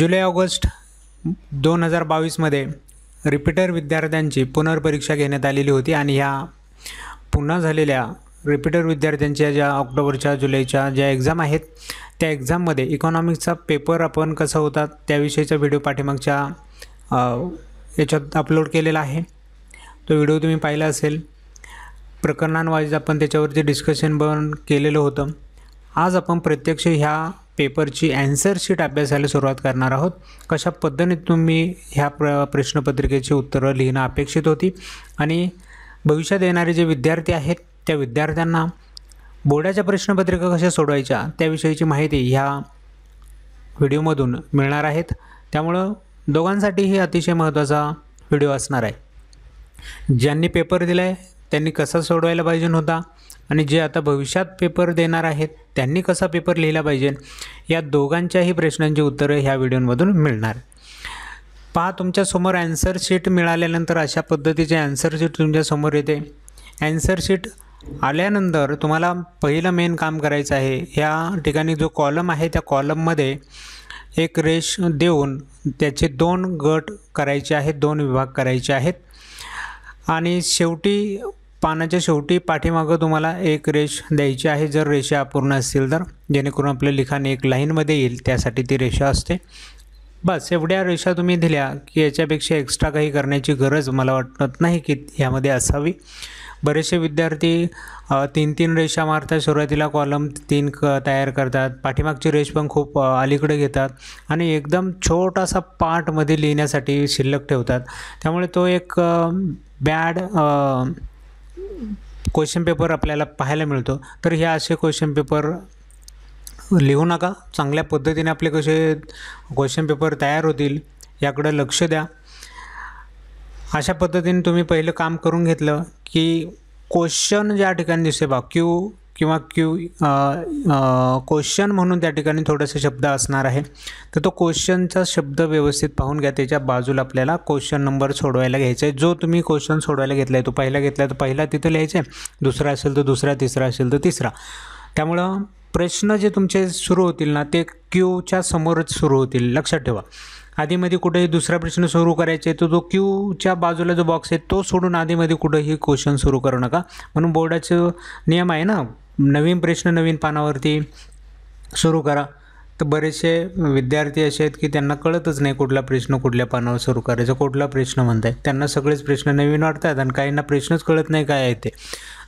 जुलै August दोन हजार बावीसमध्ये रिपीटर विद्यार्थ्यांची पुनर्परीक्षा घेण्यात आलेली होती आणि ह्या पुन्हा झालेल्या रिपीटर विद्यार्थ्यांच्या ज्या ऑक्टोबरच्या जुलैच्या ज्या एक्झाम आहेत त्या एक्झाममध्ये इकॉनॉमिक्सचा पेपर आपण कसा होता त्याविषयीचा व्हिडिओ पाठीमागच्या याच्यात अपलोड केलेला आहे तो व्हिडिओ तुम्ही पाहिला असेल प्रकरणांवाईज आपण त्याच्यावरती डिस्कशन पण केलेलं होतं आज आपण प्रत्यक्ष ह्या पेपरची शीट अभ्यासायला सुरुवात करणार आहोत कशा पद्धतीने तुम्ही ह्या प्र प्रश्नपत्रिकेची उत्तरं लिहिणं अपेक्षित होती आणि भविष्यात येणारे जे विद्यार्थी आहेत त्या विद्यार्थ्यांना बोर्डाच्या प्रश्नपत्रिका कशा सोडवायच्या त्याविषयीची माहिती ह्या व्हिडिओमधून मिळणार आहेत त्यामुळं दोघांसाठीही अतिशय महत्त्वाचा व्हिडिओ असणार आहे ज्यांनी पेपर दिला आहे त्यांनी कसा सोडवायला पाहिजे होता आणि जे आता भविष्यात पेपर देणार आहेत त्यांनी कसा पेपर लिहिला पाहिजे या दोघांच्याही प्रश्नांची उत्तरं ह्या व्हिडिओमधून मिळणार पहा तुमच्यासमोर ॲन्सर शीट मिळाल्यानंतर अशा पद्धतीचे ॲन्सर शीट तुमच्यासमोर येते ॲन्सर शीट आल्यानंतर तुम्हाला पहिलं मेन काम करायचं आहे ह्या ठिकाणी जो कॉलम आहे त्या कॉलममध्ये एक रेश देऊन त्याचे दोन गट करायचे आहेत दोन विभाग करायचे आहेत आणि शेवटी पानाच्या शेवटी पाठीमागं तुम्हाला एक रेष द्यायची आहे जर रेषा अपूर्ण असतील तर जेणेकरून आपलं लिखाण एक लाईनमध्ये येईल त्यासाठी ती रेषा असते बस एवढ्या रेषा तुम्ही दिल्या की याच्यापेक्षा एक्स्ट्रा काही करण्याची गरज मला वाटत नाही की यामध्ये असावी बरेचसे विद्यार्थी तीन तीन रेषा मारतात सुरुवातीला कॉलम तीन क तयार करतात पाठीमागची रेष पण खूप अलीकडे घेतात आणि एकदम छोटासा पार्टमध्ये लिहिण्यासाठी शिल्लक ठेवतात त्यामुळे तो एक बॅड क्वेश्चन पेपर आपल्याला पाहायला मिळतो तर हे असे क्वेश्चन पेपर लिहू नका चांगल्या पद्धतीने आपले कसे क्वेश्चन पेपर तयार होतील याकडं लक्ष द्या अशा पद्धतीने तुम्ही पहिलं काम करून घेतलं की क्वेश्चन ज्या ठिकाणी दिसते बा क्यू किंवा क्यू क्वेश्चन म्हणून त्या ठिकाणी थोडेसे शब्द असणार आहे तर तो क्वेश्चनचा शब्द व्यवस्थित पाहून घ्या त्याच्या बाजूला आपल्याला क्वेश्चन नंबर सोडवायला घ्यायचा आहे जो तुम्ही क्वेश्चन सोडवायला घेतला आहे तो पहिला घेतला आहे तर पहिला तिथं लिहायचं आहे दुसरा असेल तर दुसरा तिसरा असेल तर तिसरा त्यामुळं प्रश्न जे तुमचे सुरू होतील ना ते क्यूच्या समोरच सुरू होतील लक्षात ठेवा आधीमध्ये कुठेही दुसरा प्रश्न सुरू करायचा आहे तो क्यूच्या बाजूला जो बॉक्स आहे तो सोडून आधीमध्ये कुठेही क्वेश्चन सुरू करू नका म्हणून बोर्डाचं नियम आहे ना नवीन प्रश्न नवीन पानावरती सुरू करा तर बरेचसे विद्यार्थी असे आहेत की त्यांना कळतच नाही कुठला प्रश्न कुठल्या पानावर सुरू करायचा कुठला प्रश्न म्हणत म्हणताय त्यांना सगळेच प्रश्न नवीन वाटतात आणि काहींना प्रश्नच कळत नाही काय आहे ते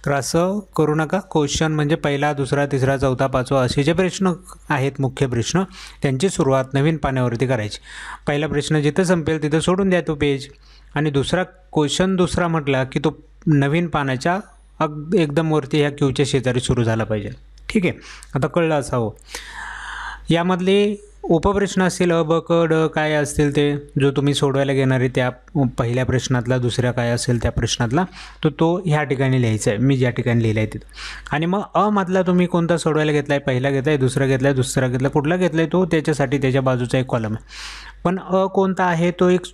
तर असं करू नका क्वेश्चन म्हणजे पहिला दुसरा तिसरा चौथा पाचवा असे जे प्रश्न आहेत मुख्य प्रश्न त्यांची सुरुवात नवीन पाण्यावरती करायची पहिला प्रश्न जिथं संपेल तिथं सोडून द्या तो पेज आणि दुसरा क्वेश्चन दुसरा म्हटला की तो नवीन पानाच्या अग एकदम वरती ह्या क्यूच्या शेजारी सुरू झाला पाहिजे ठीक आहे आता कळलं असावं यामधले उपप्रश्न असतील अ ब क ड काय असतील ते जो तुम्ही सोडवायला घेणार आहे त्या पहिल्या प्रश्नातला दुसऱ्या काय असेल त्या प्रश्नातला तर तो ह्या ठिकाणी लिहायचा आहे मी ज्या ठिकाणी लिहिला आहे तिथं आणि मग अ मधला तुम्ही कोणता सोडवायला घेतला आहे पहिला घेतला आहे दुसरा घेतला आहे दुसरा घेतला कुठला घेतला आहे तो त्याच्यासाठी त्याच्या बाजूचा एक कॉलम आहे पण अ कोणता आहे तो एक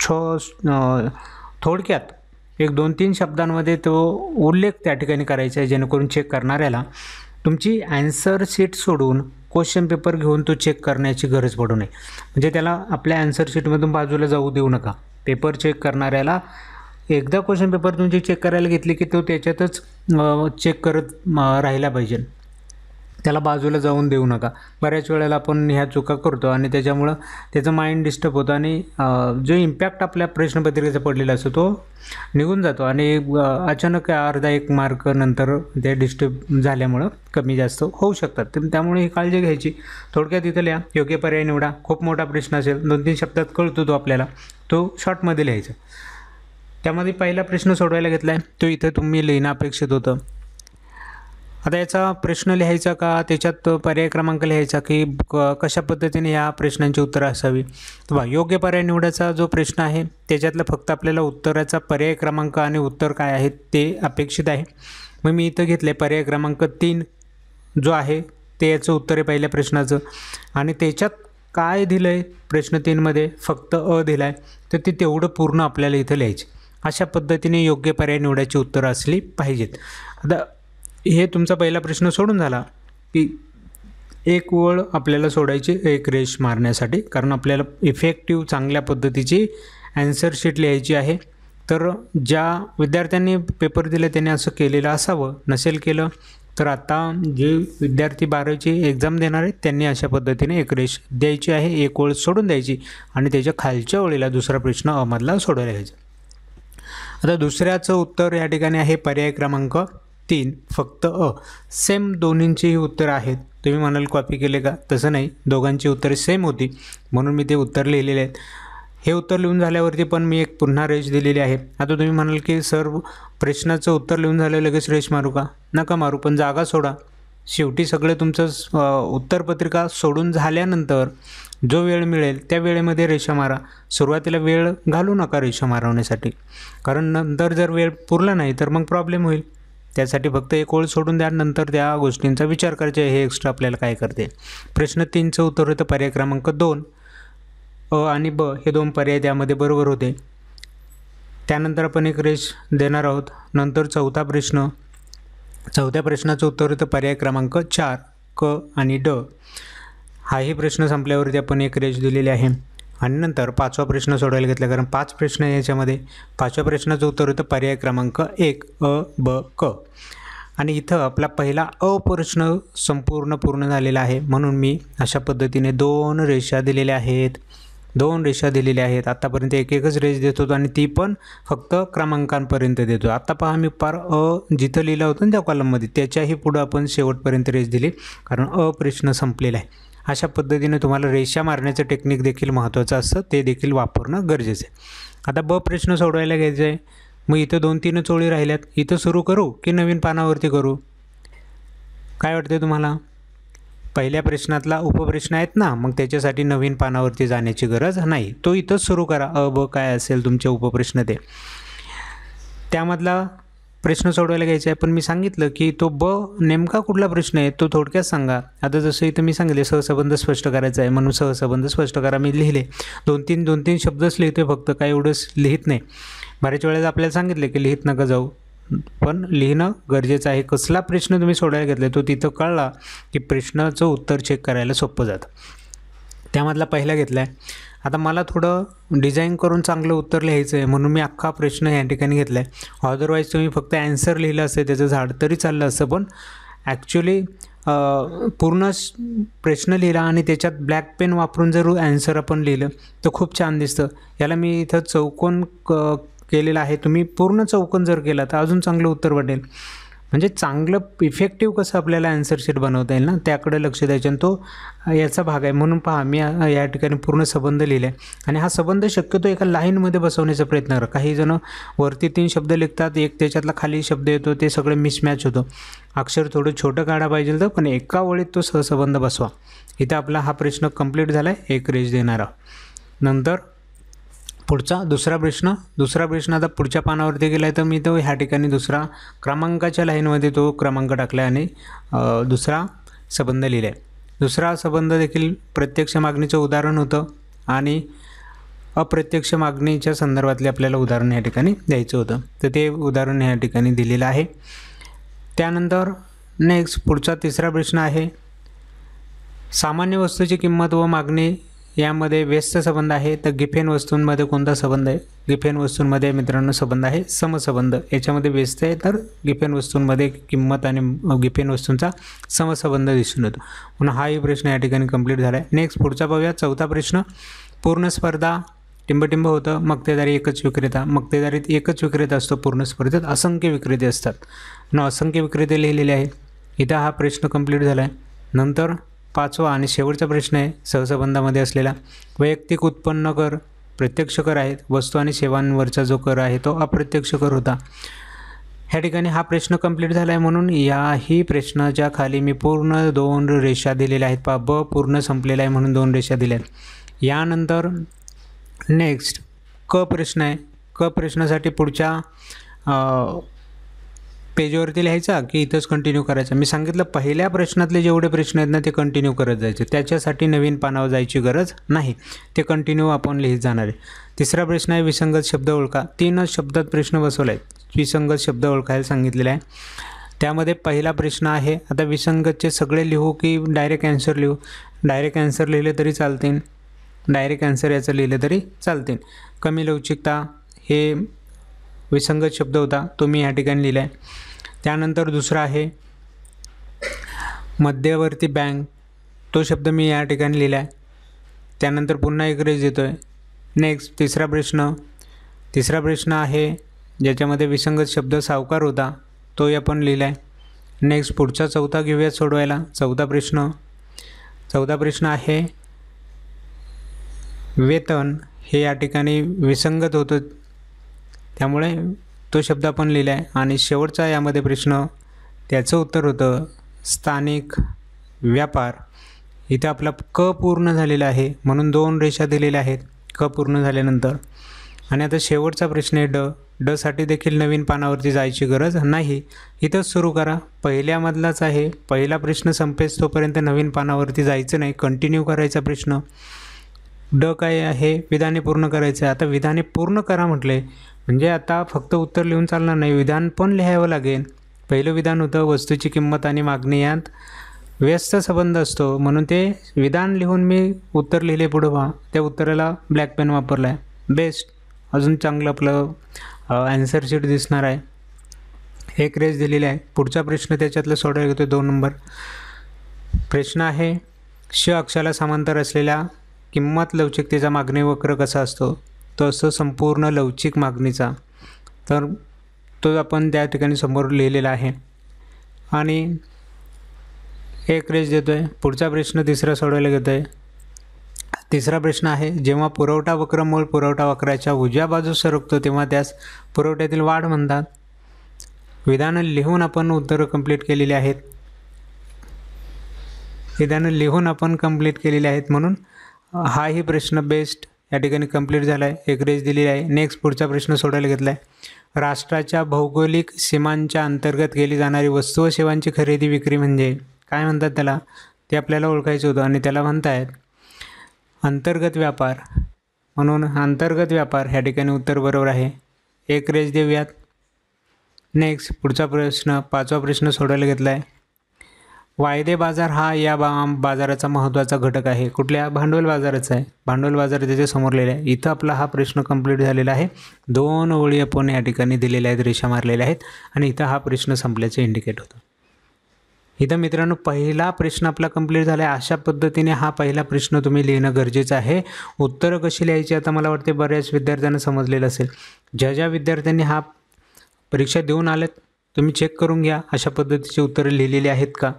छो थोडक्यात एक दोन तीन शब्दांमध्ये तो उल्लेख त्या ठिकाणी करायचा आहे जेणेकरून चेक करणाऱ्याला तुमची ॲन्सर शीट सोडून क्वेश्चन पेपर घेऊन तो चेक करण्याची गरज पडू नये म्हणजे त्याला आपल्या ॲन्सर शीटमधून बाजूला जाऊ देऊ नका पेपर चेक करणाऱ्याला एकदा क्वेश्चन पेपर तुमची चेक करायला घेतली की तो त्याच्यातच चेक करत राहिला पाहिजे त्याला बाजूला जाऊन देऊ नका बऱ्याच वेळेला आपण ह्या चुका करतो आणि त्याच्यामुळं त्याचं माइंड डिस्टर्ब होतं आणि जो इम्पॅक्ट आपल्या प्रश्नपत्रिकेचा पडलेला असतो तो निघून जातो आणि अचानक अर्धा एक मार्क नंतर ते डिस्टर्ब झाल्यामुळं कमी जास्त होऊ शकतात तर त्यामुळे ही काळजी घ्यायची थोडक्यात इथं लिहा योग्य पर्याय निवडा खूप मोठा प्रश्न असेल दोन तीन शब्दात कळतो तो आपल्याला तो शॉर्टमध्ये लिहायचा त्यामध्ये पहिला प्रश्न सोडवायला घेतला आहे तो इथं तुम्ही लिहिणं अपेक्षित होतं आता याचा प्रश्न लिहायचा का त्याच्यात पर्याय क्रमांक लिहायचा की क कशा पद्धतीने या प्रश्नांची उत्तरं असावी तर योग्य पर्याय निवडायचा जो प्रश्न आहे त्याच्यातलं फक्त आपल्याला उत्तराचा पर्याय क्रमांक आणि उत्तर काय आहे ते अपेक्षित आहे मग मी इथं घेतलं आहे पर्याय क्रमांक तीन जो आहे ते याचं उत्तर आहे पहिल्या प्रश्नाचं आणि त्याच्यात काय दिलं आहे प्रश्न तीनमध्ये फक्त अ दिला आहे तर ते तेवढं पूर्ण आपल्याला इथं लिहायचे अशा पद्धतीने योग्य पर्याय निवडायची उत्तरं असली पाहिजेत आता हे तुमचा पहिला प्रश्न सोडून झाला की एक ओळ आपल्याला सोडायची एक रेश मारण्यासाठी कारण आपल्याला इफेक्टिव्ह चांगल्या पद्धतीची ॲन्सर शीट लिहायची आहे तर ज्या विद्यार्थ्यांनी पेपर दिले त्यांनी असं केलेलं असावं नसेल केलं तर आता जे विद्यार्थी बारावीची एक्झाम देणार आहेत त्यांनी अशा पद्धतीने एक रेश द्यायची आहे एक ओळ सोडून द्यायची आणि त्याच्या खालच्या ओळीला दुसरा प्रश्न अमधला सोडवायचा घ्यायचा आता दुसऱ्याचं उत्तर या ठिकाणी आहे पर्याय क्रमांक तीन फक्त अ सेम दोन्हींचीही उत्तरं आहेत तुम्ही म्हणाल कॉपी केले का तसं नाही दोघांची उत्तरे सेम होती म्हणून मी ते उत्तर लिहिलेले आहेत हे उत्तर लिहून झाल्यावरती पण मी एक पुन्हा रेश दिलेली आहे आता तुम्ही म्हणाल की सर प्रश्नाचं उत्तर लिहून झालं लगेच रेश मारू का नका मारू पण जागा सोडा शेवटी सगळे तुमचं उत्तरपत्रिका सोडून झाल्यानंतर जो वेळ मिळेल त्या वेळेमध्ये रेषा मारा सुरुवातीला वेळ घालू नका रेषा मारवण्यासाठी कारण नंतर जर वेळ पुरला नाही तर मग प्रॉब्लेम होईल त्यासाठी फक्त एक ओळ सोडून द्या नंतर त्या गोष्टींचा विचार करायचा हे एक्स्ट्रा आपल्याला काय करते प्रश्न तीनचं उत्तर होतं पर्याय क्रमांक दोन अ आणि ब हे दोन पर्याय त्यामध्ये बरोबर होते त्यानंतर आपण एक रेश देणार आहोत नंतर चौथा प्रश्न चौथ्या प्रश्नाचं उत्तर होतं पर्याय क्रमांक चार क आणि ड हाही प्रश्न संपल्यावरती आपण एक रेश दिलेली आहे आणि नंतर पाचवा प्रश्न सोडवायला घेतला कारण पाच प्रश्न याच्यामध्ये पाचव्या प्रश्नाचं उत्तर होतं पर्याय क्रमांक एक अ ब क आणि इथं आपला पहिला अ प्रश्न संपूर्ण पूर्ण झालेला आहे म्हणून मी अशा पद्धतीने दोन रेषा दिलेल्या आहेत दोन रेषा दिलेल्या आहेत आत्तापर्यंत एक एकच रेष देत होतो आणि ती पण फक्त क्रमांकांपर्यंत देतो आत्ता पहा मी पार अ जिथं लिहिलं होतं त्या कॉलममध्ये त्याच्याही पुढं आपण शेवटपर्यंत रेष दिली कारण अ प्रश्न संपलेला आहे अशा पद्धतीने तुम्हाला रेषा मारण्याचं टेक्निक देखील महत्त्वाचं असतं ते देखील वापरणं गरजेचं आहे आता ब प्रश्न सोडवायला घ्यायचं आहे मग इथं दोन तीन चोळी राहिल्यात इथं सुरू करू की नवीन पानावरती करू काय वाटते तुम्हाला पहिल्या प्रश्नातला उपप्रश्न आहेत ना मग त्याच्यासाठी नवीन पानावरती जाण्याची गरज नाही तो इथंच सुरू करा अ ब काय असेल तुमचे उपप्रश्न ते त्यामधला प्रश्न सोडवायला घ्यायचा आहे पण मी सांगितलं की तो ब नेमका कुठला प्रश्न आहे तो थोडक्यात सांगा आता जसं इथं मी सांगितले सहसंबंध स्पष्ट करायचा आहे म्हणून सहसंबंध स्पष्ट करा मी लिहिले दोन तीन दोन तीन शब्दच लिहितो फक्त काय एवढंच लिहित नाही बऱ्याच वेळेस आपल्याला सांगितले की लिहित नका जाऊ पण लिहिणं गरजेचं आहे कसला प्रश्न तुम्ही सोडायला घेतला तो तिथं कळला की प्रश्नाचं उत्तर चेक करायला सोपं जातं त्यामधला पहिला घेतला आहे आता मला थोडं डिझाईन करून चांगलं उत्तर लिहायचं आहे म्हणून मी अख्खा प्रश्न या ठिकाणी घेतला आहे अदरवाईज तुम्ही फक्त ॲन्सर लिहिलं असेल त्याचं झाड तरी चाललं असतं पण ॲक्च्युली पूर्ण प्रश्न लिहिला आणि त्याच्यात ब्लॅक पेन वापरून जर ॲन्सर आपण लिहिलं तर खूप छान दिसतं याला मी इथं चौकोन क केलेलं आहे तुम्ही पूर्ण चौकोन जर केला तर अजून चांगलं उत्तर वाटेल म्हणजे चांगलं इफेक्टिव्ह कसं आपल्याला अँसर शीट बनवता येईल ना त्याकडे लक्ष द्यायचं आणि तो याचा भाग आहे म्हणून पहा मी या ठिकाणी पूर्ण संबंध लिहिला आहे आणि हा संबंध शक्यतो एका लाईनमध्ये बसवण्याचा प्रयत्न करा काही जण वरती तीन शब्द लिखतात एक त्याच्यातला खाली शब्द येतो ते सगळं मिसमॅच होतो अक्षर थोडं छोटं काढा पाहिजे तर पण एका ओळीत तो सहसंबंध बसवा इथं आपला हा प्रश्न कंप्लीट झाला आहे एक रेज देणार नंतर पुढचा दुसरा प्रश्न दुसरा प्रश्न आता पुढच्या पानावरती गेला आहे तर मी तो ह्या ठिकाणी दुसरा क्रमांकाच्या लाईनमध्ये तो क्रमांक टाकला आहे आणि दुसरा संबंध लिहिला आहे दुसरा संबंध देखील प्रत्यक्ष मागणीचं उदाहरण होतं आणि अप्रत्यक्ष मागणीच्या संदर्भातले आपल्याला उदाहरण या ठिकाणी द्यायचं होतं तर ते उदाहरण ह्या ठिकाणी दिलेलं आहे त्यानंतर नेक्स्ट पुढचा तिसरा प्रश्न आहे सामान्य वस्तूची किंमत व मागणी यामध्ये व्यस्त संबंध आहे तर गिफेन वस्तूंमध्ये कोणता संबंध आहे गिफेन वस्तूंमध्ये मित्रांनो संबंध आहे समसंबंध याच्यामध्ये व्यस्त आहे तर गिफेन वस्तूंमध्ये किंमत आणि गिफेन वस्तूंचा समसंबंध दिसून येतो म्हणून हाही प्रश्न या ठिकाणी कंप्लीट झाला आहे नेक्स्ट पुढचा पाहूया चौथा प्रश्न पूर्ण स्पर्धा टिंबटिंब होतं मक्तेदारी एकच विक्रेता मक्तेदारीत एकच विक्रेता असतो पूर्ण स्पर्धेत असंख्य विक्रेते असतात असंख्य विक्रेते लिहिलेले आहेत इथं हा प्रश्न कंप्लीट झाला आहे नंतर पाचवा आणि शेवटचा प्रश्न आहे सहसंबंधामध्ये असलेला वैयक्तिक उत्पन्न कर प्रत्यक्ष कर आहेत वस्तू आणि सेवांवरचा जो कर आहे तो अप्रत्यक्ष कर होता ह्या ठिकाणी हा प्रश्न कंप्लीट झाला आहे म्हणून याही प्रश्नाच्या खाली मी पूर्ण दोन रेषा दिलेल्या आहेत पा ब पूर्ण संपलेला आहे म्हणून दोन रेषा दिल्या आहेत यानंतर नेक्स्ट क प्रश्न आहे क प्रश्नासाठी पुढच्या पेजवरती लिहायचा की इथंच कंटिन्यू करायचा मी सांगितलं पहिल्या प्रश्नातले जेवढे प्रश्न आहेत ना ते कंटिन्यू करत जायचे त्याच्यासाठी नवीन पानावर जायची गरज नाही ते कंटिन्यू आपण लिहित जाणार आहे तिसरा प्रश्न आहे विसंगत शब्द ओळखा तीनच शब्दात प्रश्न बसवला आहे विसंगत शब्द ओळखायला सांगितलेला आहे त्यामध्ये पहिला प्रश्न आहे आता विसंगतचे सगळे लिहू की डायरेक्ट ॲन्सर लिहू डायरेक्ट ॲन्सर लिहिले तरी चालतील डायरेक्ट ॲन्सर याचं लिहिलं तरी चालतील कमी लवचिकता हे विसंगत शब्द होता तो मी ह्या ठिकाणी लिहिला आहे त्यानंतर दुसरा आहे मध्यवर्ती बँक तो शब्द मी या ठिकाणी लिहिला आहे त्यानंतर पुन्हा रेज देतो आहे नेक्स्ट तिसरा प्रश्न तिसरा प्रश्न आहे ज्याच्यामध्ये विसंगत शब्द सावकार होता तोही आपण लिहिला आहे नेक्स्ट पुढचा चौथा घेऊया सोडवायला चौथा प्रश्न चौथा प्रश्न आहे वेतन हे या ठिकाणी विसंगत होतं त्यामुळे तो शब्द आपण लिहिला आहे आणि शेवटचा यामध्ये प्रश्न त्याचं उत्तर होतं स्थानिक व्यापार इथे आपला क पूर्ण झालेला आहे म्हणून दोन रेषा दिलेल्या आहेत क पूर्ण झाल्यानंतर आणि आता शेवटचा प्रश्न आहे ड डसाठी देखील नवीन पानावरती जायची गरज नाही इथंच सुरू करा पहिल्यामधलाच आहे पहिला प्रश्न संपेच तोपर्यंत नवीन पानावरती जायचं नाही कंटिन्यू करायचा प्रश्न ड काय आहे विधाने पूर्ण करायचं आहे आता विधाने पूर्ण करा म्हटले म्हणजे आता फक्त उत्तर लिहून चालणार नाही विधान पण लिहावं लागेल पहिलं विधान होतं वस्तूची किंमत आणि मागणी यात व्यस्त संबंध असतो म्हणून ते विधान लिहून मी उत्तर लिहिले पुढं पहा त्या उत्तराला ब्लॅक पेन वापरला आहे बेस्ट अजून चांगलं आपलं अँसर शीट दिसणार आहे एक रेस दिलेली आहे पुढचा प्रश्न त्याच्यातलं सोडवला घेतो दोन नंबर प्रश्न आहे श अक्षाला समांतर असलेल्या किंमत लवचिकतेचा मागणी वक्र कसा असतो तो असं संपूर्ण लवचिक मागणीचा तर तो आपण त्या ठिकाणी समोर लिहिलेला आहे आणि एक रेस देतो आहे पुढचा प्रश्न तिसरा सोडवायला घेतो आहे तिसरा प्रश्न आहे जेव्हा पुरवठा वक्र मूळ पुरवठा वक्राच्या उजव्या बाजूस सरकतो तेव्हा त्यास पुरवठ्यातील वाढ म्हणतात विधानं लिहून आपण उत्तरं कंप्लीट केलेली आहेत विधानं लिहून आपण कंप्लीट केलेली आहेत म्हणून हाही प्रश्न बेस्ट या ठिकाणी कंप्लीट झाला आहे एक रेज दिलेली आहे नेक्स्ट पुढचा प्रश्न सोडायला घेतला आहे राष्ट्राच्या भौगोलिक सीमांच्या अंतर्गत केली जाणारी वस्तू व सेवांची खरेदी विक्री म्हणजे काय म्हणतात त्याला ते आपल्याला ओळखायचं होतं आणि त्याला म्हणतायत अंतर्गत व्यापार म्हणून अंतर्गत व्यापार ह्या ठिकाणी उत्तर बरोबर आहे एक रेज देऊयात नेक्स्ट पुढचा प्रश्न पाचवा प्रश्न सोडायला घेतला आहे वायदे बाजार हा या बा बाजाराचा महत्त्वाचा घटक आहे कुठल्या भांडवल बाजाराचा आहे भांडवल बाजार त्याच्या समोर लिहिला आहे इथं आपला हा प्रश्न कंप्लीट झालेला आहे दोन ओळी आपण या ठिकाणी दिलेल्या आहेत रेषा मारलेल्या आहेत आणि इथं हा प्रश्न संपल्याचे इंडिकेट होतो इथं मित्रांनो पहिला प्रश्न आपला कंप्लीट झाला आहे अशा पद्धतीने हा पहिला प्रश्न तुम्ही लिहिणं गरजेचं आहे उत्तरं कशी लिहायची आता मला वाटते बऱ्याच विद्यार्थ्यांना समजलेलं असेल ज्या ज्या विद्यार्थ्यांनी हा परीक्षा देऊन आल्यात तुम्ही चेक करून घ्या अशा पद्धतीची उत्तरं लिहिलेली आहेत का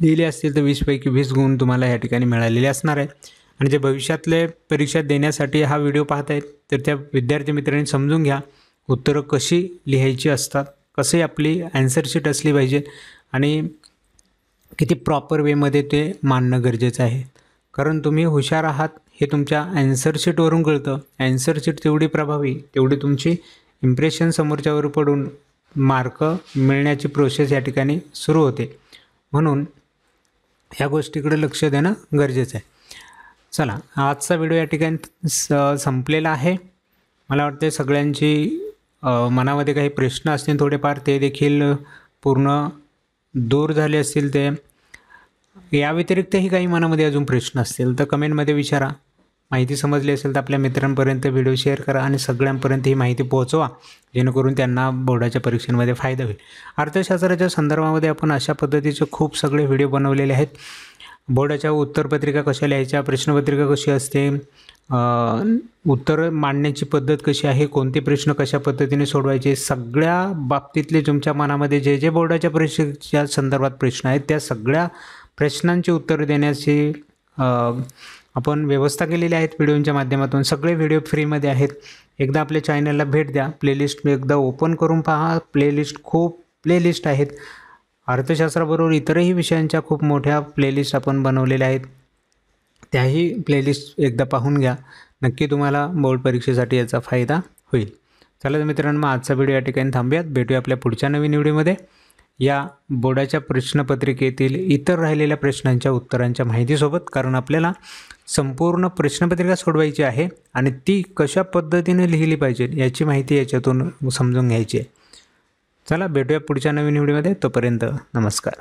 दिले असतील तर वीसपैकी वीस गुण तुम्हाला या ठिकाणी मिळालेले असणार आहे आणि जे भविष्यातले परीक्षा देण्यासाठी हा व्हिडिओ पाहत आहेत तर त्या विद्यार्थी मित्रांनी समजून घ्या उत्तरं कशी लिहायची असतात कसे आपली ॲन्सरशीट असली पाहिजे आणि किती प्रॉपर वेमध्ये ते मांडणं गरजेचं आहे कारण तुम्ही हुशार आहात हे तुमच्या ॲन्सरशीटवरून कळतं ॲन्सरशीट तेवढी प्रभावी तेवढी तुमची इम्प्रेशन समोरच्यावर पडून मार्क मिळण्याची प्रोसेस या ठिकाणी सुरू होते म्हणून ह्या गोष्टीकडे लक्ष देणं गरजेचं आहे चला आजचा व्हिडिओ या ठिकाणी स संपलेला आहे मला वाटते सगळ्यांची मनामध्ये काही प्रश्न असतील थोडेफार ते देखील पूर्ण दूर झाले असतील ते या व्यतिरिक्तही काही मनामध्ये अजून प्रश्न असतील तर कमेंटमध्ये विचारा माहिती समजली असेल तर आपल्या मित्रांपर्यंत व्हिडिओ शेअर करा आणि सगळ्यांपर्यंत ही माहिती पोहोचवा जेणेकरून त्यांना बोर्डाच्या परीक्षेमध्ये फायदा होईल अर्थशास्त्राच्या संदर्भामध्ये आपण अशा पद्धतीचे खूप सगळे व्हिडिओ बनवलेले आहेत बोर्डाच्या उत्तरपत्रिका कशा लिहायच्या प्रश्नपत्रिका कशी असते उत्तर मांडण्याची पद्धत कशी आहे कोणते प्रश्न कशा पद्धतीने सोडवायचे सगळ्या बाबतीतले तुमच्या मनामध्ये जे जे बोर्डाच्या परीक्षेच्या संदर्भात प्रश्न आहेत त्या सगळ्या प्रश्नांची उत्तरं देण्याची आपण व्यवस्था केलेली आहेत व्हिडिओंच्या माध्यमातून सगळे व्हिडिओ फ्रीमध्ये आहेत एकदा आपल्या चॅनलला भेट द्या प्लेलिस्ट एकदा ओपन करून पहा प्लेलिस्ट खूप प्लेलिस्ट आहेत अर्थशास्त्राबरोबर इतरही विषयांच्या खूप मोठ्या प्लेलिस्ट आपण बनवलेल्या आहेत त्याही प्लेलिस्ट एकदा पाहून घ्या नक्की तुम्हाला बोर्ड परीक्षेसाठी याचा फायदा होईल चला तर मित्रांनो मग आजचा व्हिडिओ या ठिकाणी थांबूयात भेटूया आपल्या पुढच्या नवीन व्हिडिओमध्ये या बोर्डाच्या प्रश्नपत्रिकेतील इतर राहिलेल्या प्रश्नांच्या उत्तरांच्या माहितीसोबत कारण आपल्याला संपूर्ण प्रश्नपत्रिका सोडवायची आहे आणि ती कशा पद्धतीने लिहिली पाहिजे याची माहिती याच्यातून समजून घ्यायची आहे चला भेटूया पुढच्या नवीन व्हिडिओमध्ये तोपर्यंत नमस्कार